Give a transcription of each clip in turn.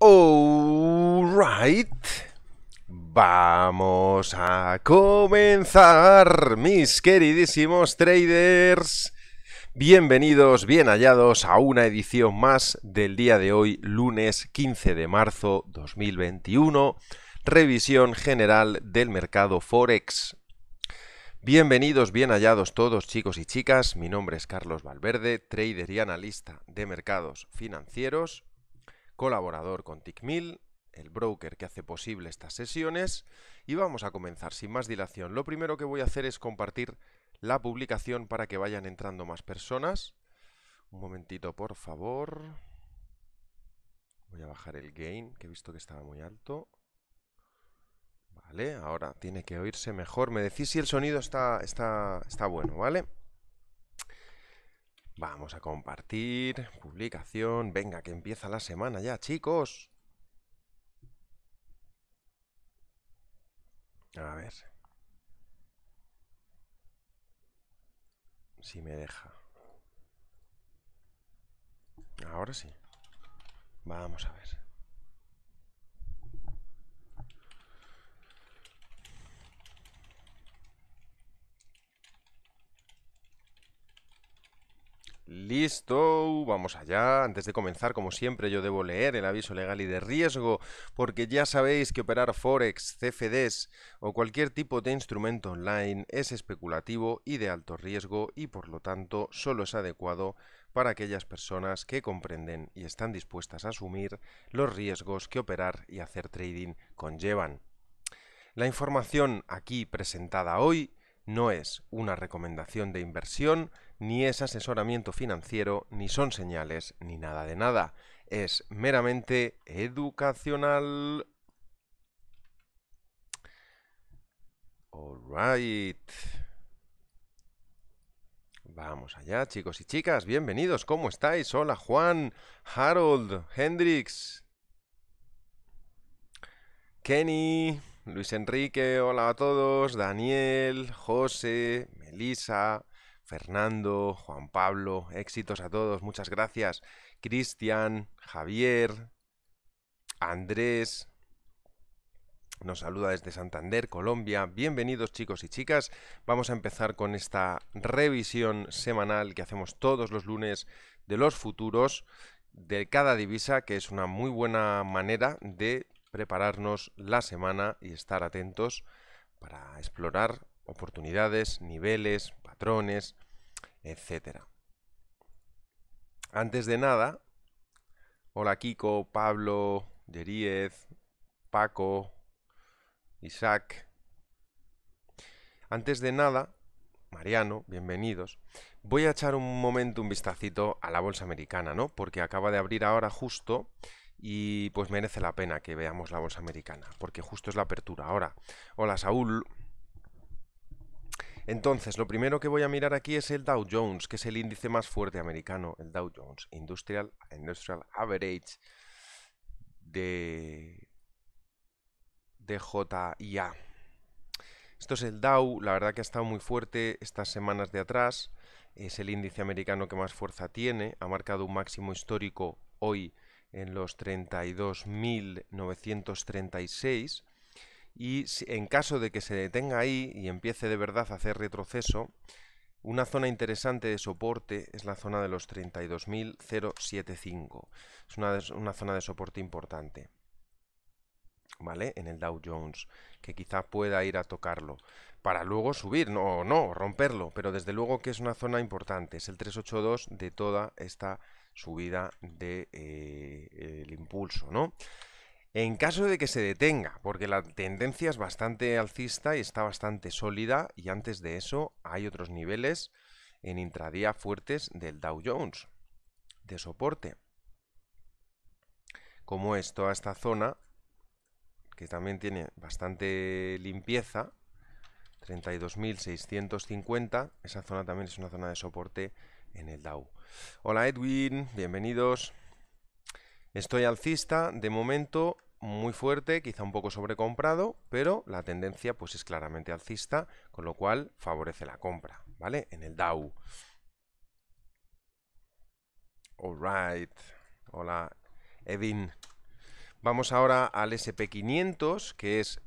right, Vamos a comenzar, mis queridísimos traders. Bienvenidos, bien hallados a una edición más del día de hoy, lunes 15 de marzo 2021, revisión general del mercado Forex. Bienvenidos, bien hallados todos chicos y chicas, mi nombre es Carlos Valverde, trader y analista de mercados financieros colaborador con TickMill, el broker que hace posible estas sesiones, y vamos a comenzar sin más dilación. Lo primero que voy a hacer es compartir la publicación para que vayan entrando más personas. Un momentito, por favor. Voy a bajar el gain, que he visto que estaba muy alto. Vale, ahora tiene que oírse mejor. Me decís si el sonido está, está, está bueno, ¿vale? vale Vamos a compartir, publicación, venga que empieza la semana ya, chicos. A ver. Si me deja. Ahora sí. Vamos a ver. Listo, vamos allá. Antes de comenzar, como siempre, yo debo leer el aviso legal y de riesgo, porque ya sabéis que operar forex, CFDs o cualquier tipo de instrumento online es especulativo y de alto riesgo y por lo tanto solo es adecuado para aquellas personas que comprenden y están dispuestas a asumir los riesgos que operar y hacer trading conllevan. La información aquí presentada hoy no es una recomendación de inversión, ni es asesoramiento financiero, ni son señales, ni nada de nada. Es meramente educacional. right. Vamos allá, chicos y chicas, bienvenidos, ¿cómo estáis? Hola Juan, Harold, Hendrix, Kenny, Luis Enrique, hola a todos, Daniel, José, Melisa, Fernando, Juan Pablo, éxitos a todos, muchas gracias. Cristian, Javier, Andrés, nos saluda desde Santander, Colombia. Bienvenidos chicos y chicas. Vamos a empezar con esta revisión semanal que hacemos todos los lunes de los futuros de cada divisa, que es una muy buena manera de prepararnos la semana y estar atentos para explorar oportunidades, niveles, patrones, etc. Antes de nada, hola Kiko, Pablo, Deríez, Paco, Isaac. Antes de nada, Mariano, bienvenidos. Voy a echar un momento un vistacito a la bolsa americana, ¿no? Porque acaba de abrir ahora justo y pues merece la pena que veamos la bolsa americana, porque justo es la apertura ahora. Hola Saúl, entonces, lo primero que voy a mirar aquí es el Dow Jones, que es el índice más fuerte americano, el Dow Jones Industrial, Average de JIA. Esto es el Dow, la verdad que ha estado muy fuerte estas semanas de atrás. Es el índice americano que más fuerza tiene. Ha marcado un máximo histórico hoy en los 32.936 y en caso de que se detenga ahí y empiece de verdad a hacer retroceso, una zona interesante de soporte es la zona de los 32.075. Es una, zona de soporte importante. ¿Vale? En el Dow Jones, que quizá pueda ir a tocarlo para luego subir, no, no, romperlo, pero desde luego que es una zona importante, es el 382 de toda esta subida del de, eh, impulso, ¿no? En caso de que se detenga, porque la tendencia es bastante alcista y está bastante sólida, y antes de eso hay otros niveles en intradía fuertes del Dow Jones de soporte, como es toda esta zona, que también tiene bastante limpieza, 32.650, esa zona también es una zona de soporte en el Dow. Hola Edwin, bienvenidos. Estoy alcista, de momento muy fuerte, quizá un poco sobrecomprado, pero la tendencia pues es claramente alcista, con lo cual favorece la compra, ¿vale? En el Dow. right. Hola, Evin. Vamos ahora al SP500, que es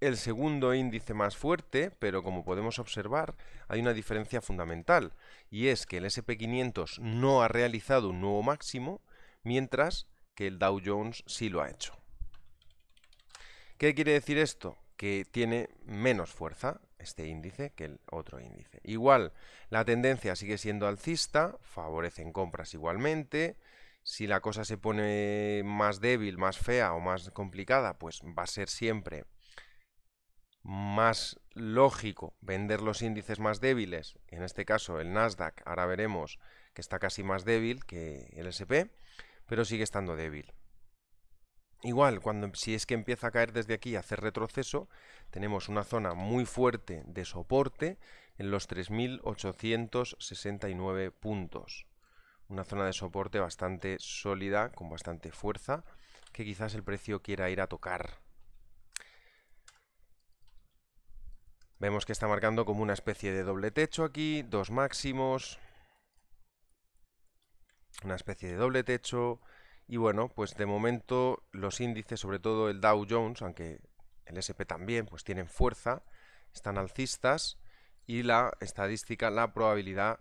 el segundo índice más fuerte, pero como podemos observar, hay una diferencia fundamental, y es que el SP500 no ha realizado un nuevo máximo, mientras que el Dow Jones sí lo ha hecho. ¿Qué quiere decir esto? Que tiene menos fuerza este índice que el otro índice. Igual, la tendencia sigue siendo alcista, favorecen compras igualmente. Si la cosa se pone más débil, más fea o más complicada, pues va a ser siempre más lógico vender los índices más débiles, en este caso el Nasdaq, ahora veremos que está casi más débil que el SP, pero sigue estando débil. Igual, cuando, em, si es que empieza a caer desde aquí y hacer retroceso, tenemos una zona muy fuerte de soporte en los 3.869 puntos. Una zona de soporte bastante sólida, con bastante fuerza, que quizás el precio quiera ir a tocar. Vemos que está marcando como una especie de doble techo aquí, dos máximos, una especie de doble techo. Y bueno, pues de momento los índices, sobre todo el Dow Jones, aunque el SP también, pues tienen fuerza, están alcistas y la estadística, la probabilidad,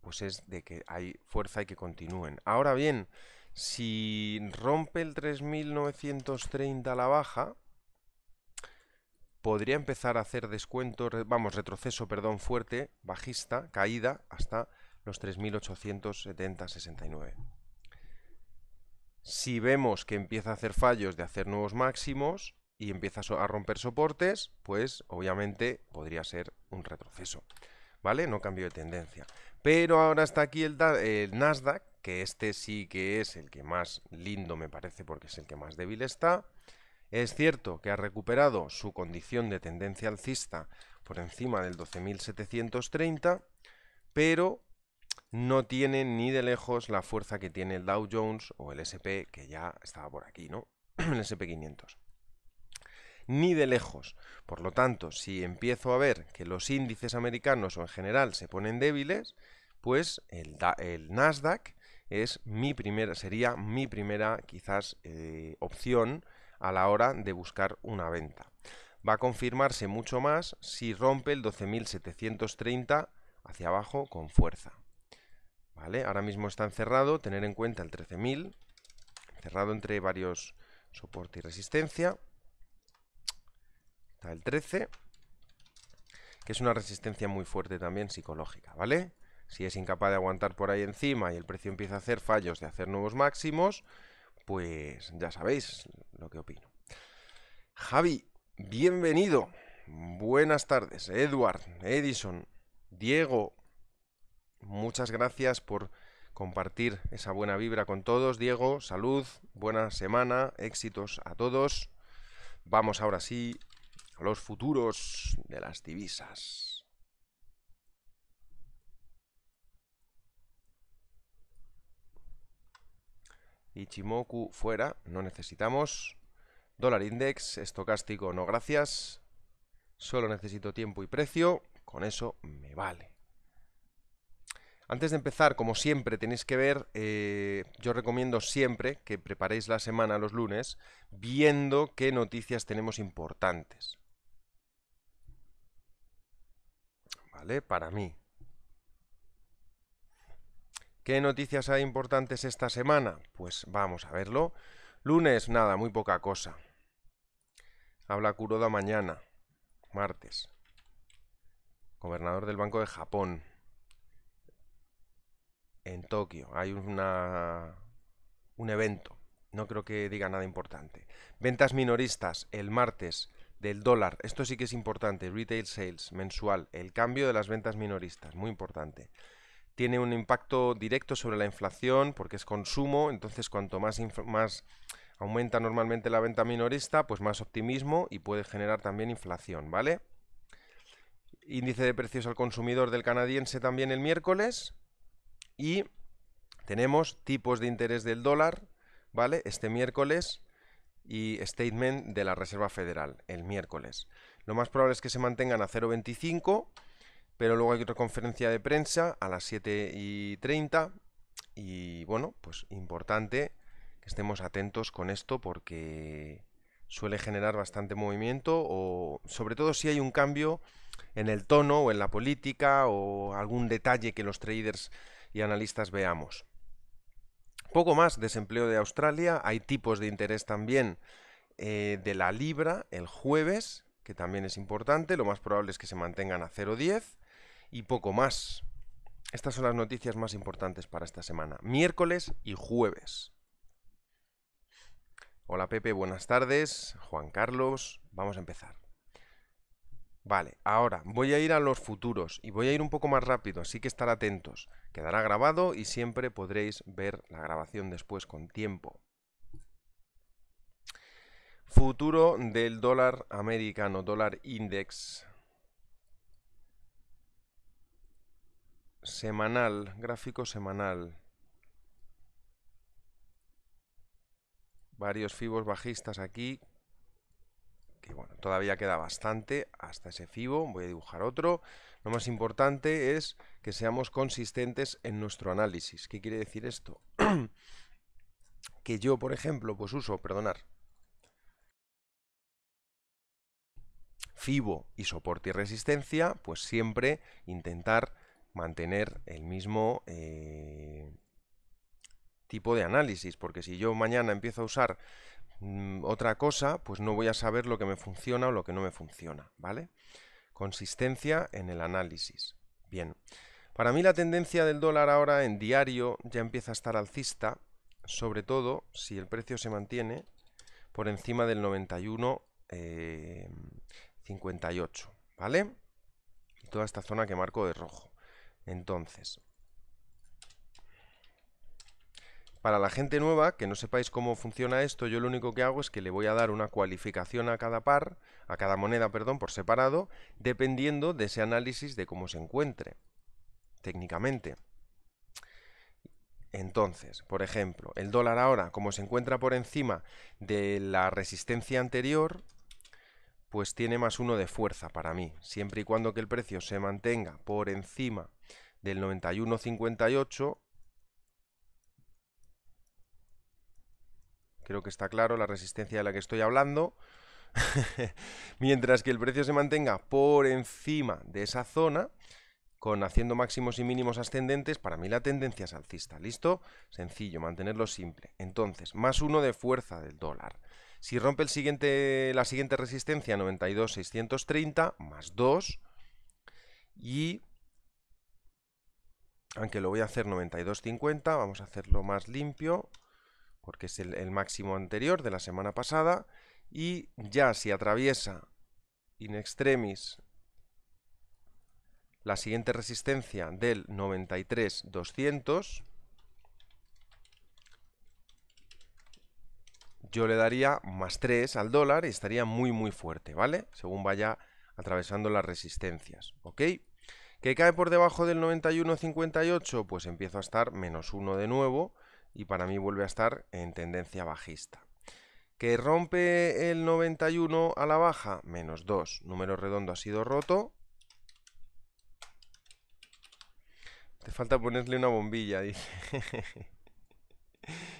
pues es de que hay fuerza y que continúen. Ahora bien, si rompe el 3930 a la baja, podría empezar a hacer descuento, vamos, retroceso, perdón, fuerte, bajista, caída, hasta los 3870-69. Si vemos que empieza a hacer fallos de hacer nuevos máximos y empieza a romper soportes, pues obviamente podría ser un retroceso. ¿Vale? No cambio de tendencia. Pero ahora está aquí el, el Nasdaq, que este sí que es el que más lindo me parece porque es el que más débil está. Es cierto que ha recuperado su condición de tendencia alcista por encima del 12.730, pero no tiene ni de lejos la fuerza que tiene el Dow Jones o el SP, que ya estaba por aquí, ¿no? El SP500. Ni de lejos. Por lo tanto, si empiezo a ver que los índices americanos o en general se ponen débiles, pues el, Nasdaq es mi primera, sería mi primera quizás eh, opción a la hora de buscar una venta. Va a confirmarse mucho más si rompe el 12.730 hacia abajo con fuerza. ¿Vale? Ahora mismo está encerrado, tener en cuenta el 13.000, cerrado entre varios soporte y resistencia. Está el 13, que es una resistencia muy fuerte también psicológica, ¿vale? Si es incapaz de aguantar por ahí encima y el precio empieza a hacer fallos de hacer nuevos máximos, pues ya sabéis lo que opino. Javi, bienvenido. Buenas tardes. Edward, Edison, Diego, Muchas gracias por compartir esa buena vibra con todos. Diego, salud, buena semana, éxitos a todos. Vamos ahora sí a los futuros de las divisas. Ichimoku fuera, no necesitamos. Dólar index, estocástico, no gracias. Solo necesito tiempo y precio, con eso me vale. Antes de empezar, como siempre, tenéis que ver, eh, yo recomiendo siempre que preparéis la semana los lunes viendo qué noticias tenemos importantes. ¿Vale? Para mí. ¿Qué noticias hay importantes esta semana? Pues vamos a verlo. Lunes, nada, muy poca cosa. Habla Kuroda mañana, martes. Gobernador del Banco de Japón en Tokio. Hay una, un evento. No creo que diga nada importante. Ventas minoristas el martes del dólar. Esto sí que es importante. Retail sales mensual. El cambio de las ventas minoristas. Muy importante. Tiene un impacto directo sobre la inflación porque es consumo. Entonces cuanto más, más aumenta normalmente la venta minorista, pues más optimismo y puede generar también inflación. ¿Vale? Índice de precios al consumidor del canadiense también el miércoles y tenemos tipos de interés del dólar, ¿vale? Este miércoles y statement de la Reserva Federal el miércoles. Lo más probable es que se mantengan a 0,25, pero luego hay otra conferencia de prensa a las 7 y 30 y bueno, pues importante que estemos atentos con esto porque suele generar bastante movimiento o sobre todo si hay un cambio en el tono o en la política o algún detalle que los traders y analistas veamos. Poco más desempleo de Australia, hay tipos de interés también eh, de la libra el jueves, que también es importante, lo más probable es que se mantengan a 0,10 y poco más. Estas son las noticias más importantes para esta semana, miércoles y jueves. Hola Pepe, buenas tardes. Juan Carlos, vamos a empezar. Vale, ahora voy a ir a los futuros y voy a ir un poco más rápido, así que estar atentos. Quedará grabado y siempre podréis ver la grabación después con tiempo. Futuro del dólar americano, dólar index. Semanal, gráfico semanal. Varios fibos bajistas aquí que bueno, todavía queda bastante hasta ese FIBO, voy a dibujar otro. Lo más importante es que seamos consistentes en nuestro análisis. ¿Qué quiere decir esto? que yo, por ejemplo, pues uso, perdonar, FIBO y soporte y resistencia, pues siempre intentar mantener el mismo eh, tipo de análisis, porque si yo mañana empiezo a usar Mm, otra cosa, pues no voy a saber lo que me funciona o lo que no me funciona, ¿vale? Consistencia en el análisis. Bien, para mí la tendencia del dólar ahora en diario ya empieza a estar alcista, sobre todo si el precio se mantiene por encima del 91,58, eh, ¿vale? Toda esta zona que marco de rojo. Entonces, Para la gente nueva, que no sepáis cómo funciona esto, yo lo único que hago es que le voy a dar una cualificación a cada par, a cada moneda, perdón, por separado, dependiendo de ese análisis de cómo se encuentre, técnicamente. Entonces, por ejemplo, el dólar ahora, como se encuentra por encima de la resistencia anterior, pues tiene más uno de fuerza para mí, siempre y cuando que el precio se mantenga por encima del 91.58 Creo que está claro la resistencia de la que estoy hablando. Mientras que el precio se mantenga por encima de esa zona, con haciendo máximos y mínimos ascendentes, para mí la tendencia es alcista. ¿Listo? Sencillo, mantenerlo simple. Entonces, más uno de fuerza del dólar. Si rompe el siguiente, la siguiente resistencia, 92,630, más 2. Y, aunque lo voy a hacer 92,50, vamos a hacerlo más limpio, porque es el, máximo anterior de la semana pasada, y ya si atraviesa in extremis la siguiente resistencia del 93.200 yo le daría más 3 al dólar y estaría muy muy fuerte, ¿vale? Según vaya atravesando las resistencias, ¿ok? ¿Que cae por debajo del 91.58? Pues empiezo a estar menos 1 de nuevo y para mí vuelve a estar en tendencia bajista. ¿Que rompe el 91 a la baja? Menos 2. Número redondo ha sido roto. Te falta ponerle una bombilla, dice.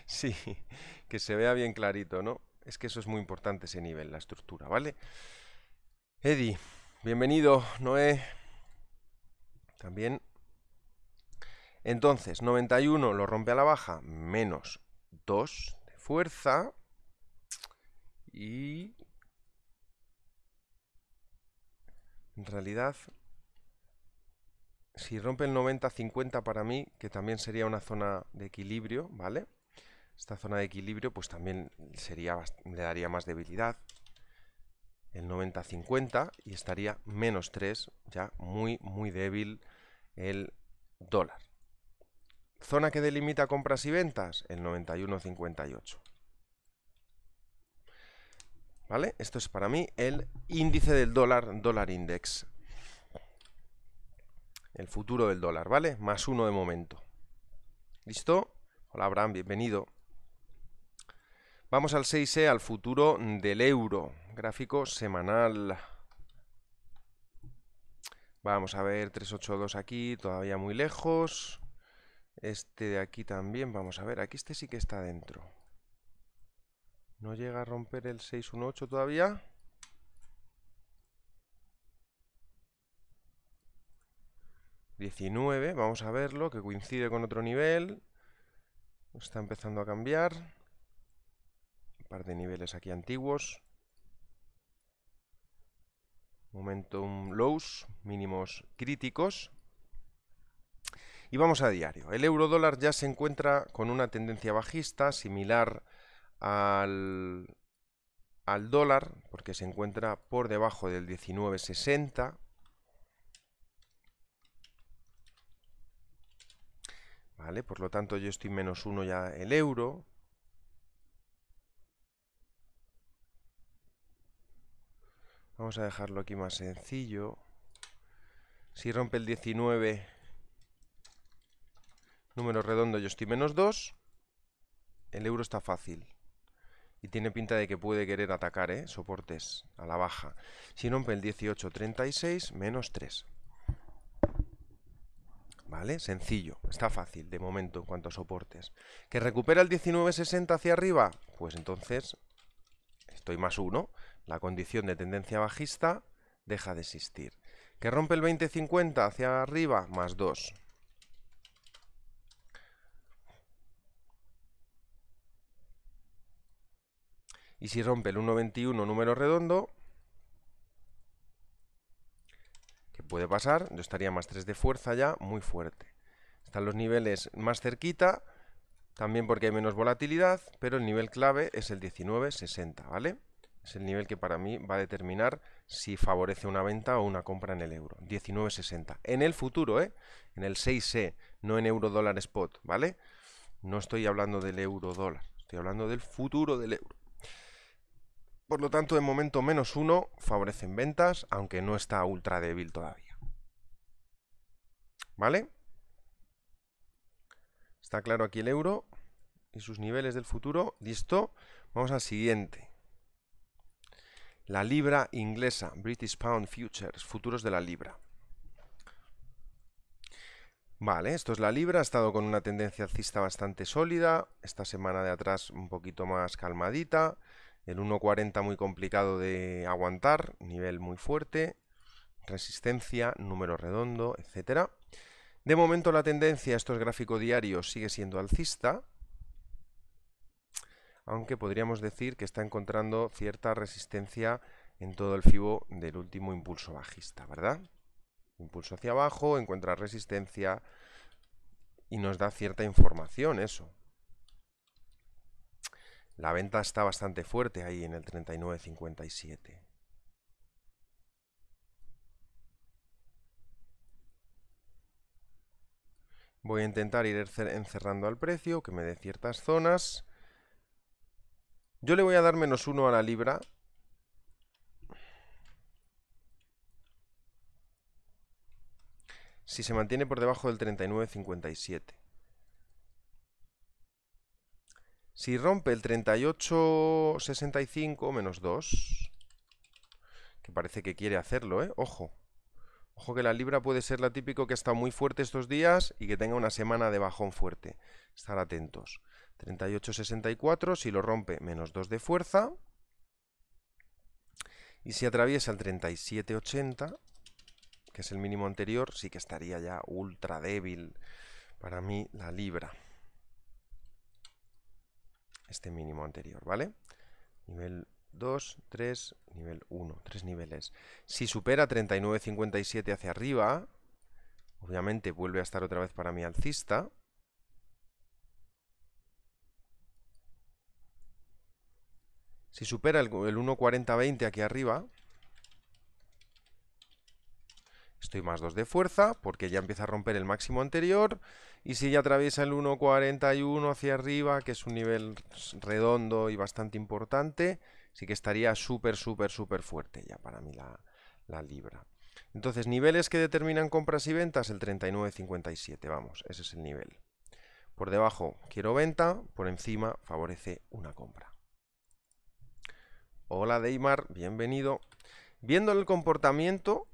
sí, que se vea bien clarito, ¿no? Es que eso es muy importante, ese nivel, la estructura, ¿vale? Eddie, bienvenido, Noé. También entonces, 91 lo rompe a la baja, menos 2 de fuerza. Y... En realidad, si rompe el 90-50 para mí, que también sería una zona de equilibrio, ¿vale? Esta zona de equilibrio pues también sería, le daría más debilidad. El 90-50 y estaría menos 3, ya muy, muy débil el dólar. Zona que delimita compras y ventas, el 91,58. ¿Vale? Esto es para mí el índice del dólar, dólar index. El futuro del dólar, ¿vale? Más uno de momento. ¿Listo? Hola, Abraham, bienvenido. Vamos al 6E, al futuro del euro. Gráfico semanal. Vamos a ver 382 aquí, todavía muy lejos. Este de aquí también, vamos a ver, aquí este sí que está dentro. ¿No llega a romper el 618 todavía? ...19, vamos a verlo, que coincide con otro nivel... ...está empezando a cambiar... ...un par de niveles aquí antiguos... ...momentum lows, mínimos críticos... Y vamos a diario. El euro dólar ya se encuentra con una tendencia bajista similar al, al dólar, porque se encuentra por debajo del 19,60. Vale, por lo tanto yo estoy menos 1 ya el euro. Vamos a dejarlo aquí más sencillo. Si rompe el 19 Número redondo, yo estoy menos 2. El euro está fácil. Y tiene pinta de que puede querer atacar, ¿eh? Soportes a la baja. Si rompe el 18.36, menos 3. ¿Vale? Sencillo. Está fácil de momento en cuanto a soportes. ¿Que recupera el 19,60 hacia arriba? Pues entonces estoy más 1. La condición de tendencia bajista deja de existir. ¿Que rompe el 20,50 hacia arriba? Más 2. Y si rompe el 1,21 número redondo, ¿qué puede pasar, yo estaría más 3 de fuerza ya, muy fuerte. Están los niveles más cerquita, también porque hay menos volatilidad, pero el nivel clave es el 19,60, ¿vale? Es el nivel que para mí va a determinar si favorece una venta o una compra en el euro. 19,60. En el futuro, ¿eh? En el 6C, e, no en euro dólar spot, ¿vale? No estoy hablando del euro dólar, estoy hablando del futuro del euro. Por lo tanto, de momento menos uno favorecen ventas, aunque no está ultra débil todavía. ¿Vale? Está claro aquí el euro y sus niveles del futuro. Listo. Vamos al siguiente. La libra inglesa, British Pound Futures, futuros de la libra. Vale, esto es la libra, ha estado con una tendencia alcista bastante sólida, esta semana de atrás un poquito más calmadita, el 1.40 muy complicado de aguantar, nivel muy fuerte, resistencia, número redondo, etc. De momento la tendencia, a estos gráficos diarios sigue siendo alcista, aunque podríamos decir que está encontrando cierta resistencia en todo el fibo del último impulso bajista, ¿verdad? Impulso hacia abajo, encuentra resistencia y nos da cierta información eso, la venta está bastante fuerte ahí en el 39.57. Voy a intentar ir encerrando al precio, que me dé ciertas zonas. Yo le voy a dar menos uno a la libra. Si se mantiene por debajo del 39.57. Si rompe el 38,65 menos 2, que parece que quiere hacerlo, ¿eh? Ojo. Ojo que la libra puede ser la típico que está muy fuerte estos días y que tenga una semana de bajón fuerte. Estar atentos. 38,64, si lo rompe, menos 2 de fuerza. Y si atraviesa el 37,80, que es el mínimo anterior, sí que estaría ya ultra débil para mí la libra este mínimo anterior, ¿vale? Nivel 2, 3, nivel 1, 3 niveles. Si supera 39,57 hacia arriba, obviamente vuelve a estar otra vez para mi alcista. Si supera el, el 1,40,20 aquí arriba, Estoy más 2 de fuerza, porque ya empieza a romper el máximo anterior. Y si ya atraviesa el 1.41 hacia arriba, que es un nivel redondo y bastante importante, sí que estaría súper, súper, súper fuerte ya para mí la, la libra. Entonces, niveles que determinan compras y ventas, el 39.57, vamos, ese es el nivel. Por debajo quiero venta, por encima favorece una compra. Hola Deimar, bienvenido. Viendo el comportamiento,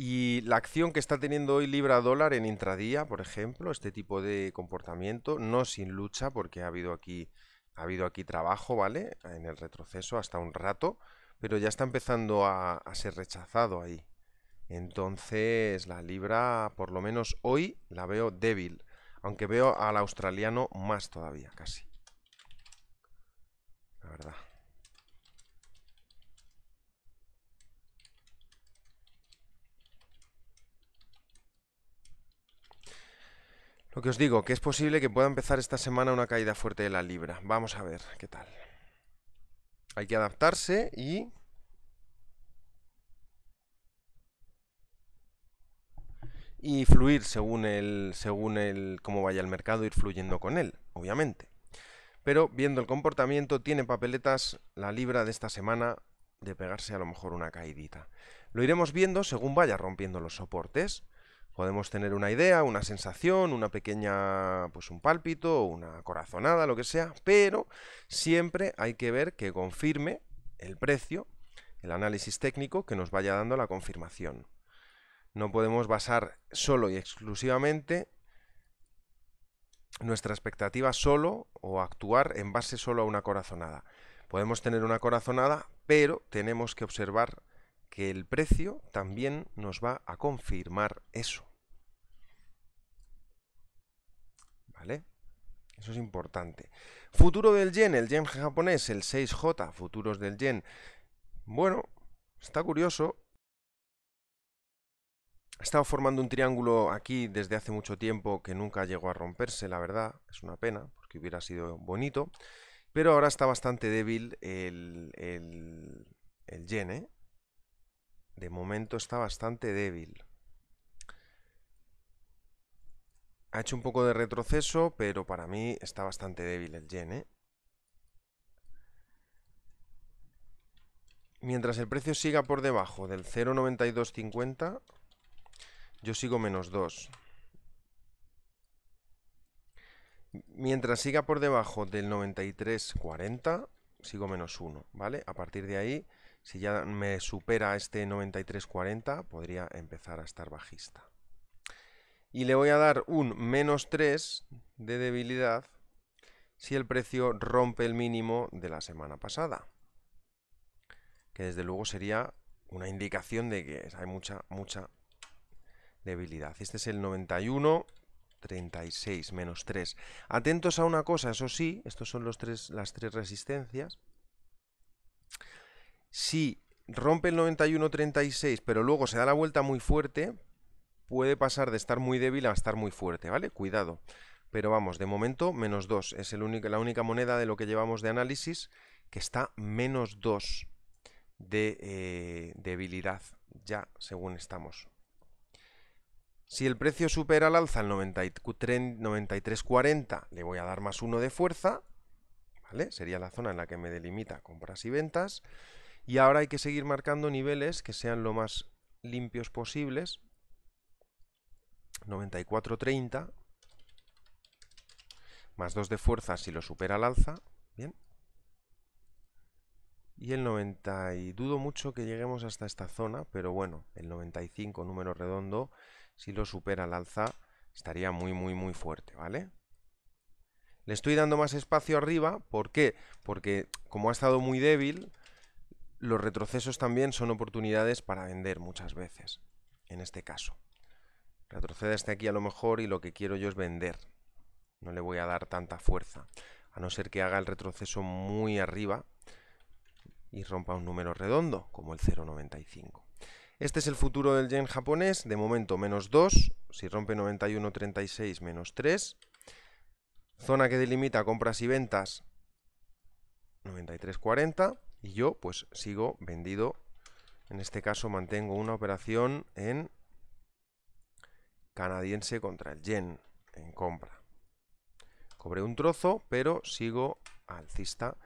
y la acción que está teniendo hoy libra dólar en intradía, por ejemplo, este tipo de comportamiento, no sin lucha, porque ha habido aquí, ha habido aquí trabajo, ¿vale? En el retroceso hasta un rato, pero ya está empezando a ser rechazado ahí. Entonces, la libra, por lo menos hoy, la veo débil, aunque veo al australiano más todavía, casi. La verdad. Lo que os digo, que es posible que pueda empezar esta semana una caída fuerte de la libra. Vamos a ver qué tal. Hay que adaptarse y... Y fluir según el, según el cómo vaya el mercado, ir fluyendo con él, obviamente. Pero viendo el comportamiento, tiene papeletas la libra de esta semana de pegarse a lo mejor una caídita. Lo iremos viendo según vaya rompiendo los soportes. Podemos tener una idea, una sensación, una pequeña, pues un pálpito, una corazonada, lo que sea, pero siempre hay que ver que confirme el precio, el análisis técnico que nos vaya dando la confirmación. No podemos basar solo y exclusivamente nuestra expectativa solo o actuar en base solo a una corazonada. Podemos tener una corazonada, pero tenemos que observar que el precio también nos va a confirmar eso. Eso es importante. Futuro del yen, el yen japonés, el 6J, futuros del yen. Bueno, está curioso. Ha estado formando un triángulo aquí desde hace mucho tiempo que nunca llegó a romperse, la verdad. Es una pena, porque hubiera sido bonito. Pero ahora está bastante débil el, el yen, ¿eh? De momento está bastante débil. Ha hecho un poco de retroceso, pero para mí está bastante débil el yen, ¿eh? Mientras el precio siga por debajo del 0,9250, yo sigo menos 2. Mientras siga por debajo del 93,40, sigo menos 1, ¿vale? A partir de ahí, si ya me supera este 93,40, podría empezar a estar bajista y le voy a dar un menos 3 de debilidad si el precio rompe el mínimo de la semana pasada. Que desde luego sería una indicación de que hay mucha, mucha debilidad. Este es el 91, 36, menos 3. Atentos a una cosa, eso sí, estos son los tres, las tres resistencias. Si rompe el 91.36 pero luego se da la vuelta muy fuerte, puede pasar de estar muy débil a estar muy fuerte, ¿vale? Cuidado. Pero vamos, de momento menos 2. Es la única moneda de lo que llevamos de análisis que está menos 2 de eh, debilidad ya según estamos. Si el precio supera al alza el 93.40, le voy a dar más 1 de fuerza, ¿vale? Sería la zona en la que me delimita compras y ventas. Y ahora hay que seguir marcando niveles que sean lo más limpios posibles 94.30 más 2 de fuerza si lo supera el alza. Bien. Y el 90, y dudo mucho que lleguemos hasta esta zona, pero bueno, el 95, número redondo, si lo supera el alza, estaría muy, muy, muy fuerte, ¿vale? Le estoy dando más espacio arriba, ¿por qué? Porque como ha estado muy débil, los retrocesos también son oportunidades para vender muchas veces, en este caso. Retrocede este aquí a lo mejor y lo que quiero yo es vender. No le voy a dar tanta fuerza. A no ser que haga el retroceso muy arriba y rompa un número redondo, como el 0,95. Este es el futuro del yen japonés. De momento, menos 2. Si rompe 91,36, menos 3. Zona que delimita compras y ventas, 93,40. Y yo, pues, sigo vendido. En este caso, mantengo una operación en canadiense contra el yen en compra. Cobré un trozo, pero sigo alcista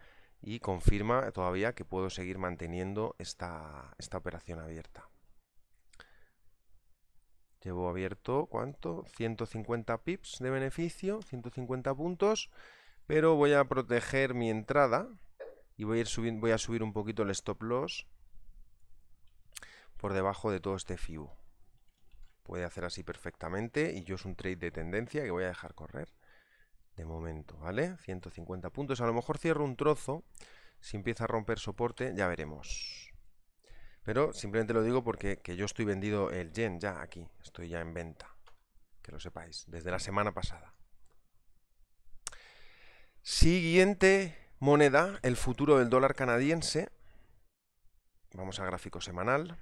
y confirma todavía que puedo seguir manteniendo esta, operación abierta. Llevo abierto, ¿cuánto? 150 pips de beneficio, 150 puntos, pero voy a proteger mi entrada y voy a, voy a subir un poquito el stop loss por debajo de todo este FIBO. Puede hacer así perfectamente y yo es un trade de tendencia que voy a dejar correr de momento, ¿vale? 150 puntos, a lo mejor cierro un trozo, si empieza a romper soporte ya veremos. Pero simplemente lo digo porque yo estoy vendido el yen ya aquí, estoy ya en venta, que lo sepáis, desde la semana pasada. Siguiente moneda, el futuro del dólar canadiense. Vamos a gráfico semanal.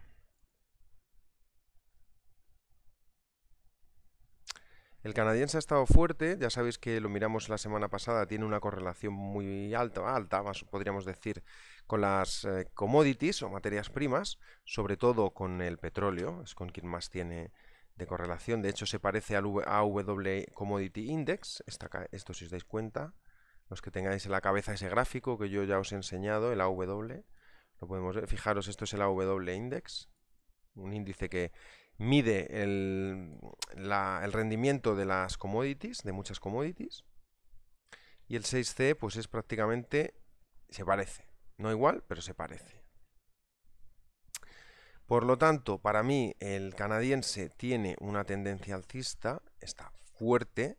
El canadiense ha estado fuerte, ya sabéis que lo miramos la semana pasada, tiene una correlación muy alta, alta más podríamos decir, con las eh, commodities o materias primas, sobre todo con el petróleo, es con quien más tiene de correlación. De hecho, se parece al AW Commodity Index, esto si os dais cuenta, los que tengáis en la cabeza ese gráfico que yo ya os he enseñado, el AW, lo podemos ver. Fijaros, esto es el AW Index, un índice que mide el, rendimiento de las commodities, de muchas commodities, y el 6C pues es prácticamente, se parece, no igual, pero se parece. Por lo tanto, para mí el canadiense tiene una tendencia alcista, está fuerte.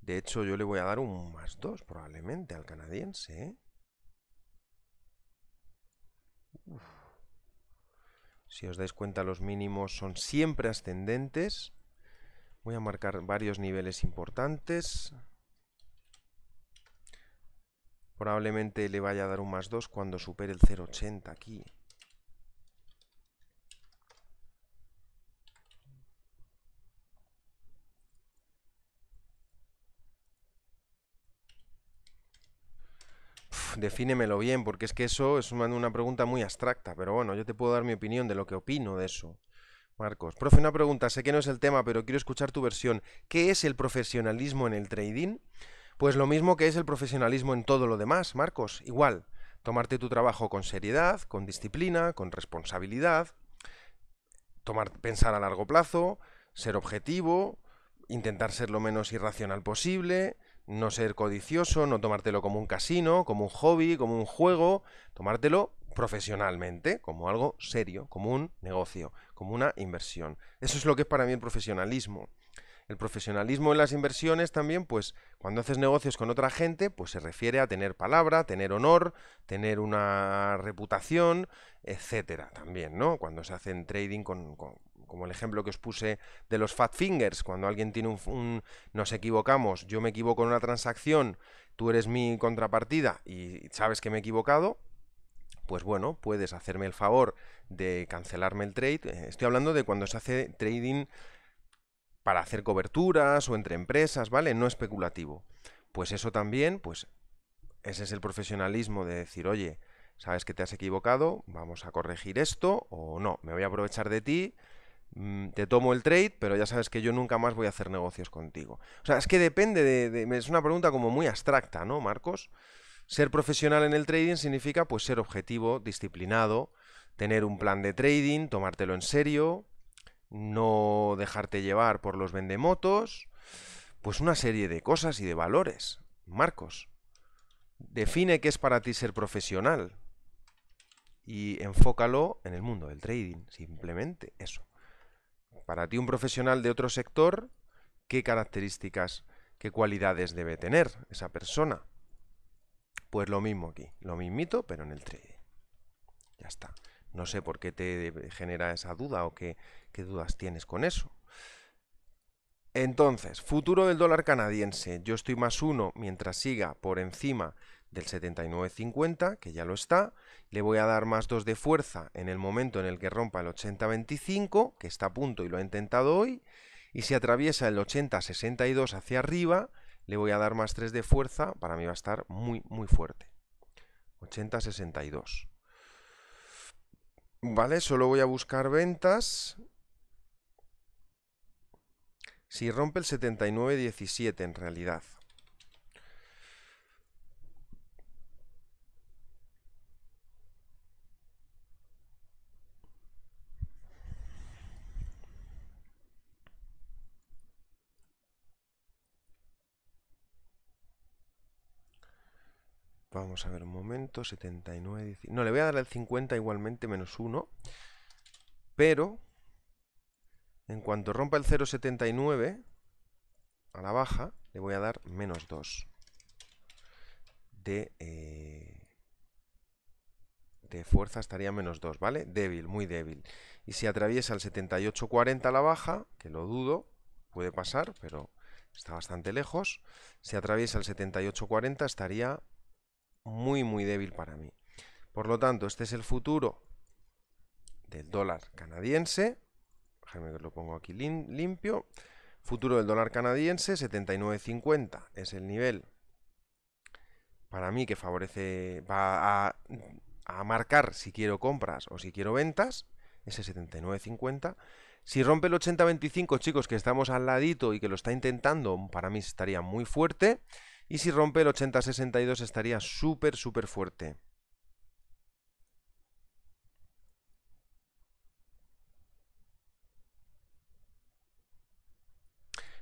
De hecho, yo le voy a dar un más 2 probablemente al canadiense. ¿eh? Si os dais cuenta, los mínimos son siempre ascendentes. Voy a marcar varios niveles importantes. Probablemente le vaya a dar un más 2 cuando supere el 0,80 aquí. defínemelo bien, porque es que eso es una pregunta muy abstracta, pero bueno, yo te puedo dar mi opinión de lo que opino de eso. Marcos, profe, una pregunta, sé que no es el tema, pero quiero escuchar tu versión. ¿Qué es el profesionalismo en el trading? Pues lo mismo que es el profesionalismo en todo lo demás, Marcos, igual. Tomarte tu trabajo con seriedad, con disciplina, con responsabilidad, tomar, pensar a largo plazo, ser objetivo, intentar ser lo menos irracional posible, no ser codicioso, no tomártelo como un casino, como un hobby, como un juego, tomártelo profesionalmente, como algo serio, como un negocio, como una inversión. Eso es lo que es para mí el profesionalismo. El profesionalismo en las inversiones también, pues cuando haces negocios con otra gente, pues se refiere a tener palabra, tener honor, tener una reputación, etcétera, también, ¿no? Cuando se hacen trading con, con como el ejemplo que os puse de los fat fingers, cuando alguien tiene un, nos equivocamos, yo me equivoco en una transacción, tú eres mi contrapartida y sabes que me he equivocado, pues bueno, puedes hacerme el favor de cancelarme el trade. Eh, estoy hablando de cuando se hace trading para hacer coberturas o entre empresas, ¿vale? No especulativo. Pues eso también, pues ese es el profesionalismo de decir, oye, sabes que te has equivocado, vamos a corregir esto o no, me voy a aprovechar de ti Mm, te tomo el trade, pero ya sabes que yo nunca más voy a hacer negocios contigo. O sea, es que depende de, Es una pregunta como muy abstracta, ¿no, Marcos? Ser profesional en el trading significa pues ser objetivo, disciplinado, tener un plan de trading, tomártelo en serio, no dejarte llevar por los vendemotos, pues una serie de cosas y de valores. Marcos, define qué es para ti ser profesional y enfócalo en el mundo del trading, simplemente eso. Para ti, un profesional de otro sector, ¿qué características, qué cualidades debe tener esa persona? Pues lo mismo aquí, lo mismito, pero en el 3 Ya está. No sé por qué te genera esa duda o qué, qué dudas tienes con eso. Entonces, futuro del dólar canadiense. Yo estoy más uno mientras siga por encima del 79.50, que ya lo está le voy a dar más 2 de fuerza en el momento en el que rompa el 80-25, que está a punto y lo ha intentado hoy, y si atraviesa el 80-62 hacia arriba, le voy a dar más 3 de fuerza, para mí va a estar muy, muy fuerte. 80-62. Vale, solo voy a buscar ventas. Si rompe el 79-17 en realidad, Vamos a ver un momento, 79... No, le voy a dar el 50 igualmente, menos 1. Pero, en cuanto rompa el 0,79, a la baja, le voy a dar menos 2 de, eh, de fuerza estaría menos 2, ¿vale? Débil, muy débil. Y si atraviesa el 78,40 a la baja, que lo dudo, puede pasar, pero está bastante lejos. Si atraviesa el 78,40 estaría muy, muy débil para mí. Por lo tanto, este es el futuro del dólar canadiense. Déjame que lo pongo aquí limpio. Futuro del dólar canadiense, 79.50 es el nivel para mí que favorece, va a, a, marcar si quiero compras o si quiero ventas, ese 79.50. Si rompe el 80.25, chicos, que estamos al ladito y que lo está intentando, para mí estaría muy fuerte. Y si rompe el 80-62 estaría súper, súper fuerte.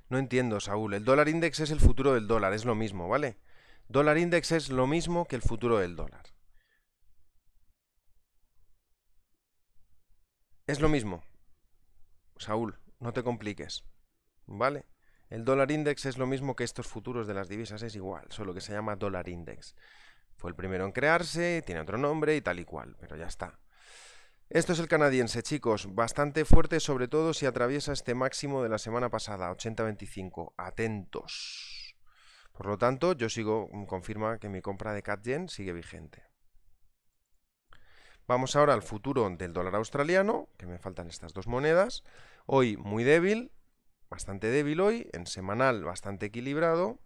No entiendo, Saúl. El dólar index es el futuro del dólar, es lo mismo, ¿vale? Dólar index es lo mismo que el futuro del dólar. Es lo mismo. Saúl, no te compliques. ¿Vale? El dólar index es lo mismo que estos futuros de las divisas, es igual, solo que se llama dólar index. Fue el primero en crearse, tiene otro nombre y tal y cual, pero ya está. Esto es el canadiense, chicos, bastante fuerte, sobre todo si atraviesa este máximo de la semana pasada, 80.25. Atentos. Por lo tanto, yo sigo, mm, confirma que mi compra de CatGen sigue vigente. Vamos ahora al futuro del dólar australiano, que me faltan estas dos monedas. Hoy muy débil, bastante débil hoy, en semanal bastante equilibrado,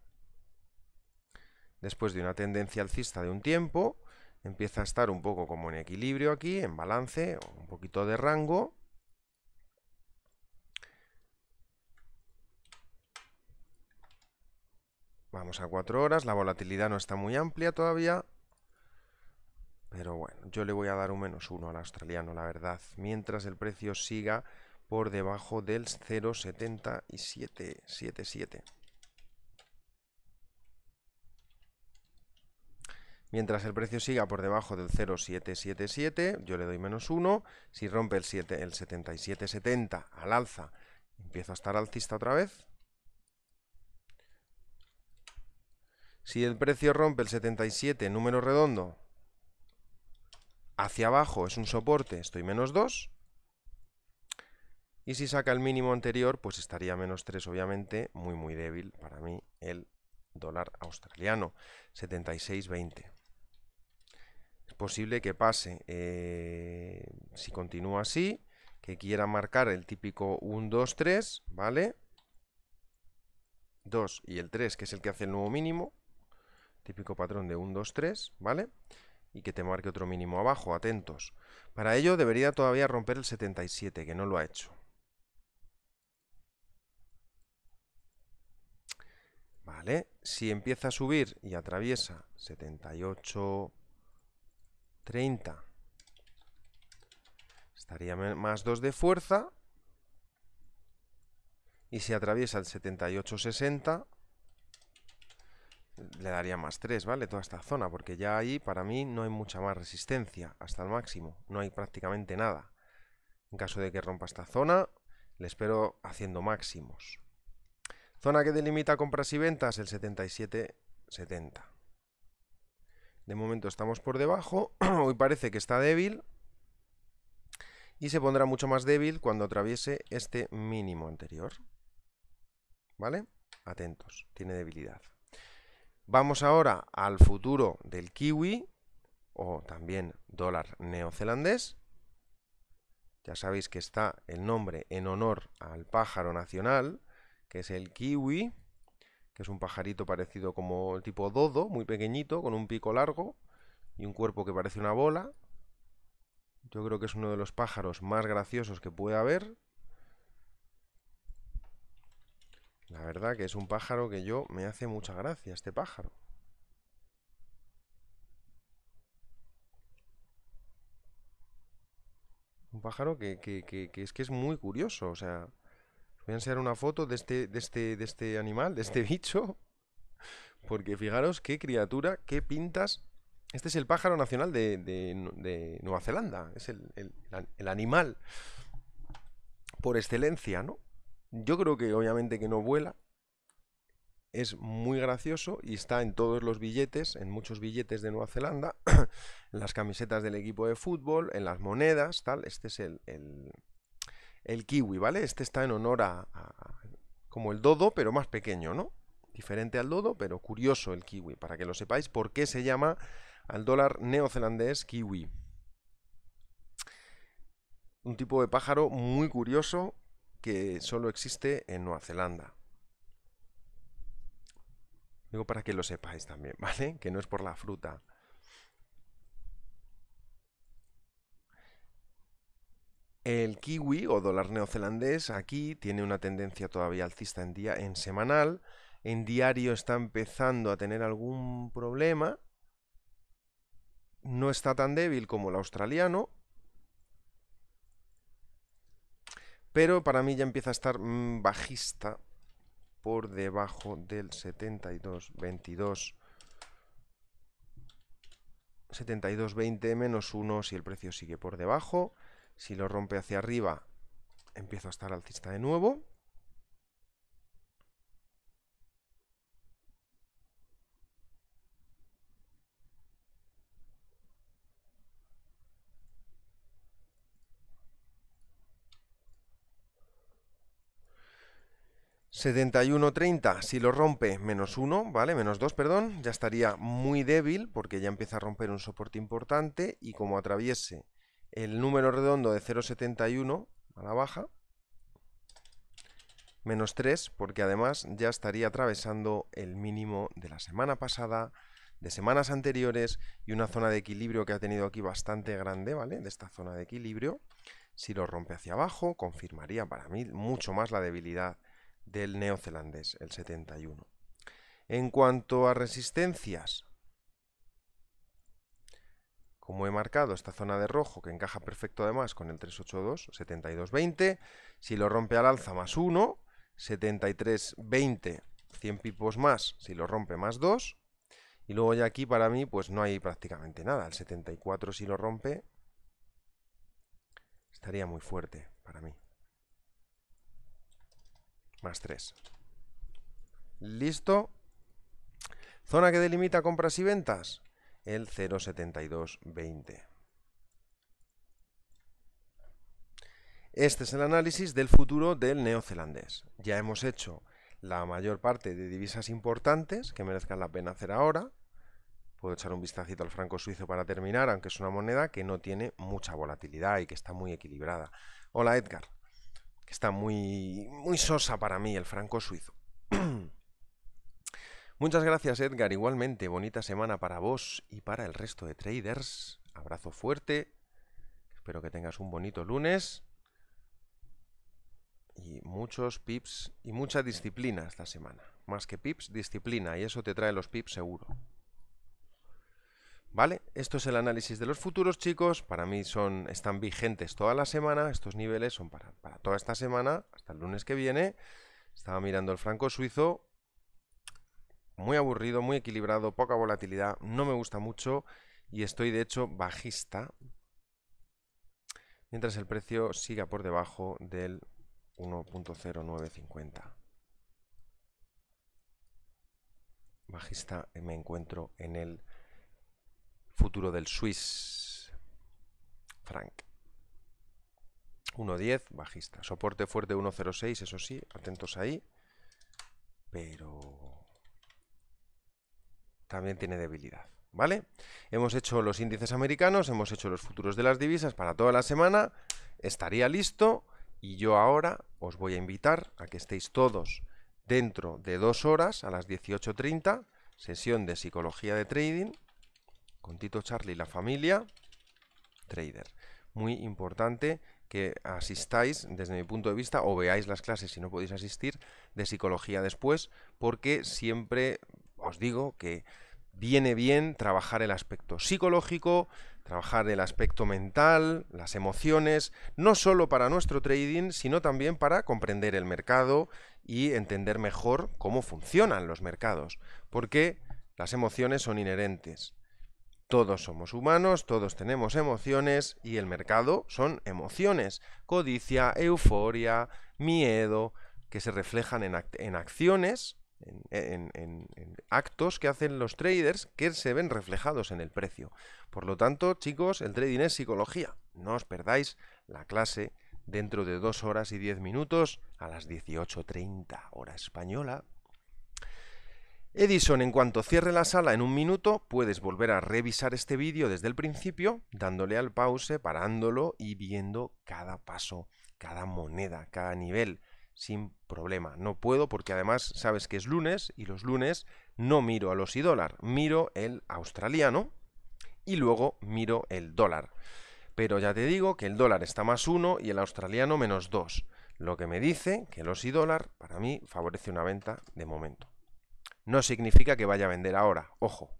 después de una tendencia alcista de un tiempo, empieza a estar un poco como en equilibrio aquí, en balance, un poquito de rango. Vamos a 4 horas, la volatilidad no está muy amplia todavía, pero bueno, yo le voy a dar un menos 1 al australiano, la verdad, mientras el precio siga por debajo del 0,7777. Mientras el precio siga por debajo del 0,777, yo le doy menos 1. Si rompe el, 7, el 77,70 al alza, empiezo a estar alcista otra vez. Si el precio rompe el 77, número redondo, hacia abajo es un soporte, estoy menos 2. Y si saca el mínimo anterior, pues estaría menos 3, obviamente, muy muy débil para mí el dólar australiano, 76.20. Es posible que pase, eh, si continúa así, que quiera marcar el típico 1, 2, 3, ¿vale? 2 y el 3, que es el que hace el nuevo mínimo, típico patrón de 1, 2, 3, ¿vale? Y que te marque otro mínimo abajo, atentos. Para ello debería todavía romper el 77, que no lo ha hecho. ¿Vale? Si empieza a subir y atraviesa 78, 30, estaría más 2 de fuerza. Y si atraviesa el 78, 60, le daría más 3, ¿vale? Toda esta zona, porque ya ahí para mí no hay mucha más resistencia hasta el máximo. No hay prácticamente nada. En caso de que rompa esta zona, le espero haciendo máximos. Zona que delimita compras y ventas, el 77,70. De momento estamos por debajo. Hoy parece que está débil. Y se pondrá mucho más débil cuando atraviese este mínimo anterior. ¿Vale? Atentos, tiene debilidad. Vamos ahora al futuro del kiwi o también dólar neozelandés. Ya sabéis que está el nombre en honor al pájaro nacional, que es el kiwi, que es un pajarito parecido como el tipo dodo, muy pequeñito, con un pico largo y un cuerpo que parece una bola. Yo creo que es uno de los pájaros más graciosos que puede haber. La verdad que es un pájaro que yo me hace mucha gracia, este pájaro. Un pájaro que, que es que es muy curioso, o sea, Voy a enseñar una foto de este, de este, este animal, de este bicho. Porque fijaros qué criatura, qué pintas. Este es el pájaro nacional de, Nueva Zelanda. Es el, animal por excelencia, ¿no? Yo creo que obviamente que no vuela. Es muy gracioso y está en todos los billetes, en muchos billetes de Nueva Zelanda, en las camisetas del equipo de fútbol, en las monedas, tal. Este es el el kiwi, ¿vale? Este está en honor a, como el dodo, pero más pequeño, ¿no? Diferente al dodo, pero curioso el kiwi, para que lo sepáis por qué se llama al dólar neozelandés kiwi. Un tipo de pájaro muy curioso que solo existe en Nueva Zelanda. Digo para que lo sepáis también, ¿vale? Que no es por la fruta. El kiwi o dólar neozelandés aquí tiene una tendencia todavía alcista en, día, en semanal. En diario está empezando a tener algún problema. No está tan débil como el australiano. Pero para mí ya empieza a estar mm, bajista por debajo del 72,22 72.20 menos 1 si el precio sigue por debajo. Si lo rompe hacia arriba, empiezo a estar alcista de nuevo. 71,30 si lo rompe, menos 1, ¿vale? Menos 2, perdón, ya estaría muy débil porque ya empieza a romper un soporte importante y como atraviese el número redondo de 0,71 a la baja, menos 3, porque además ya estaría atravesando el mínimo de la semana pasada, de semanas anteriores y una zona de equilibrio que ha tenido aquí bastante grande, ¿vale? De esta zona de equilibrio. Si lo rompe hacia abajo, confirmaría para mí mucho más la debilidad del neozelandés, el 71. En cuanto a resistencias, como he marcado esta zona de rojo que encaja perfecto además con el 382, 7220. Si lo rompe al alza más 1, 7320, 100 pipos más, si lo rompe más 2. Y luego ya aquí para mí pues no hay prácticamente nada. El 74 si lo rompe estaría muy fuerte para mí. Más 3. Listo. Zona que delimita compras y ventas el 0,7220. Este es el análisis del futuro del neozelandés. Ya hemos hecho la mayor parte de divisas importantes que merezcan la pena hacer ahora. Puedo echar un vistacito al franco suizo para terminar, aunque es una moneda que no tiene mucha volatilidad y que está muy equilibrada. Hola Edgar, que está muy, muy sosa para mí el franco suizo. Muchas gracias Edgar, igualmente, bonita semana para vos y para el resto de traders. Abrazo fuerte, espero que tengas un bonito lunes y muchos pips y mucha disciplina esta semana. Más que pips, disciplina y eso te trae los pips seguro. ¿Vale? Esto es el análisis de los futuros, chicos. Para mí son, están vigentes toda la semana. Estos niveles son para, para toda esta semana, hasta el lunes que viene. Estaba mirando el franco suizo muy aburrido, muy equilibrado, poca volatilidad, no me gusta mucho y estoy de hecho bajista mientras el precio siga por debajo del 1.0950. Bajista eh, me encuentro en el futuro del Swiss Frank. 1.10, bajista. Soporte fuerte 1.06, eso sí, atentos ahí. Pero también tiene debilidad. ¿Vale? Hemos hecho los índices americanos, hemos hecho los futuros de las divisas para toda la semana. Estaría listo y yo ahora os voy a invitar a que estéis todos dentro de dos horas a las 18.30, sesión de psicología de trading con Tito Charlie y la familia trader. Muy importante que asistáis, desde mi punto de vista, o veáis las clases si no podéis asistir, de psicología después, porque siempre os digo que viene bien trabajar el aspecto psicológico, trabajar el aspecto mental, las emociones, no solo para nuestro trading, sino también para comprender el mercado y entender mejor cómo funcionan los mercados, porque las emociones son inherentes. Todos somos humanos, todos tenemos emociones y el mercado son emociones, codicia, euforia, miedo, que se reflejan en, en acciones en, actos que hacen los traders que se ven reflejados en el precio. Por lo tanto, chicos, el trading es psicología. No os perdáis la clase dentro de 2 horas y 10 minutos a las 18.30 hora española. Edison, en cuanto cierre la sala en un minuto, puedes volver a revisar este vídeo desde el principio, dándole al pause, parándolo y viendo cada paso, cada moneda, cada nivel sin problema. No puedo porque además sabes que es lunes y los lunes no miro a los y dólar, miro el australiano y luego miro el dólar. Pero ya te digo que el dólar está más uno y el australiano menos dos, lo que me dice que los y dólar para mí favorece una venta de momento. No significa que vaya a vender ahora, ojo.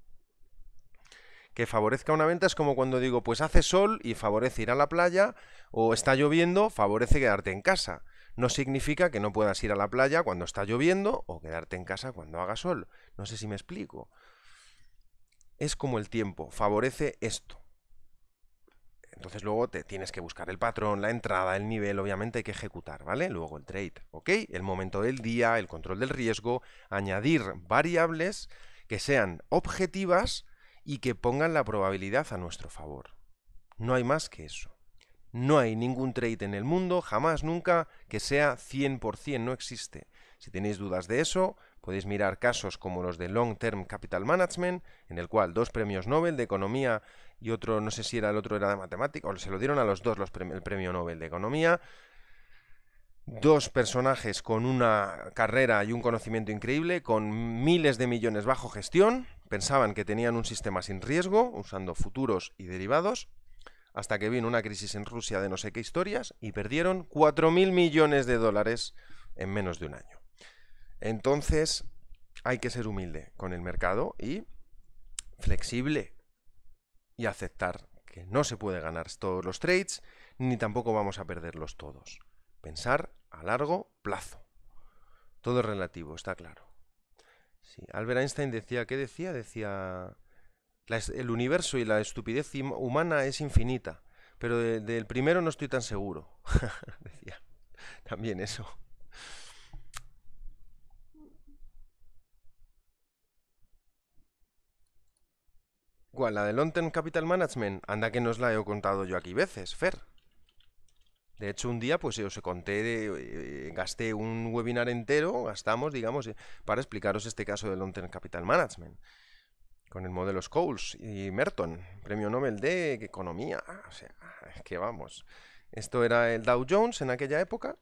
Que favorezca una venta es como cuando digo, pues hace sol y favorece ir a la playa, o está lloviendo, favorece quedarte en casa. No significa que no puedas ir a la playa cuando está lloviendo o quedarte en casa cuando haga sol. No sé si me explico. Es como el tiempo, favorece esto. Entonces luego te tienes que buscar el patrón, la entrada, el nivel, obviamente hay que ejecutar, ¿vale? Luego el trade, ¿ok? El momento del día, el control del riesgo, añadir variables que sean objetivas y que pongan la probabilidad a nuestro favor. No hay más que eso. No hay ningún trade en el mundo, jamás, nunca, que sea 100%, no existe. Si tenéis dudas de eso, podéis mirar casos como los de Long Term Capital Management, en el cual dos premios Nobel de Economía y otro, no sé si era el otro, era de Matemática, o se lo dieron a los dos el premio Nobel de Economía, dos personajes con una carrera y un conocimiento increíble, con miles de millones bajo gestión, pensaban que tenían un sistema sin riesgo, usando futuros y derivados, hasta que vino una crisis en Rusia de no sé qué historias y perdieron 4.000 millones de dólares en menos de un año. Entonces, hay que ser humilde con el mercado y flexible y aceptar que no se puede ganar todos los trades ni tampoco vamos a perderlos todos. Pensar a largo plazo. Todo es relativo, está claro. Sí, Albert Einstein decía, ¿qué decía? Decía el universo y la estupidez humana es infinita, pero del primero no estoy tan seguro. Decía también eso. ¿Cuál? ¿La de London Capital Management? Anda que nos la he contado yo aquí veces, Fer. De hecho, un día, pues yo se conté, eh, gasté un webinar entero, gastamos, digamos, eh, para explicaros este caso de London Capital Management con el modelo Scholes y Merton, premio Nobel de Economía. Ah, o sea, ah, que vamos. Esto era el Dow Jones en aquella época.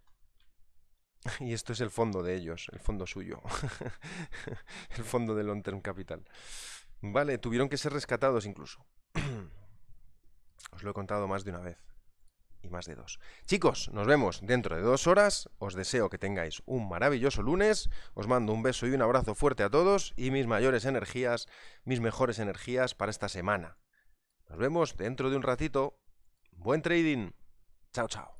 Y esto es el fondo de ellos, el fondo suyo. el fondo de Long Term Capital. Vale, tuvieron que ser rescatados incluso. Os lo he contado más de una vez y más de dos. Chicos, nos vemos dentro de dos horas. Os deseo que tengáis un maravilloso lunes. Os mando un beso y un abrazo fuerte a todos y mis mayores energías, mis mejores energías para esta semana. Nos vemos dentro de un ratito. Buen trading. Chao, chao.